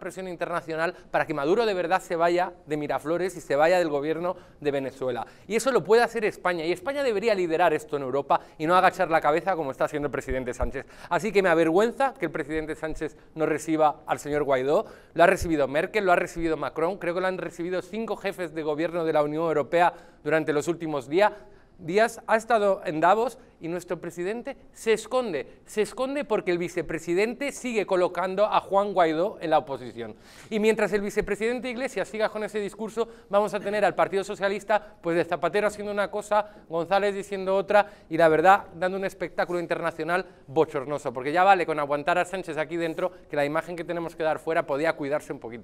presión internacional para que Maduro de verdad se vaya de Miraflores y se vaya del gobierno de Venezuela. Y eso lo puede hacer España. Y España debería liderar esto en Europa y no agachar la cabeza como está haciendo el presidente Sánchez. Así que me avergüenza que el presidente Sánchez no reciba al señor Guaidó. Lo ha recibido Merkel, lo ha recibido Macron. Creo que lo han recibido cinco jefes de gobierno de la Unión Europea durante los últimos días. Díaz ha estado en Davos y nuestro presidente se esconde. Se esconde porque el vicepresidente sigue colocando a Juan Guaidó en la oposición. Y mientras el vicepresidente Iglesias siga con ese discurso, vamos a tener al Partido Socialista, pues de Zapatero haciendo una cosa, González diciendo otra, y la verdad, dando un espectáculo internacional bochornoso. Porque ya vale con aguantar a Sánchez aquí dentro, que la imagen que tenemos que dar fuera podía cuidarse un poquito.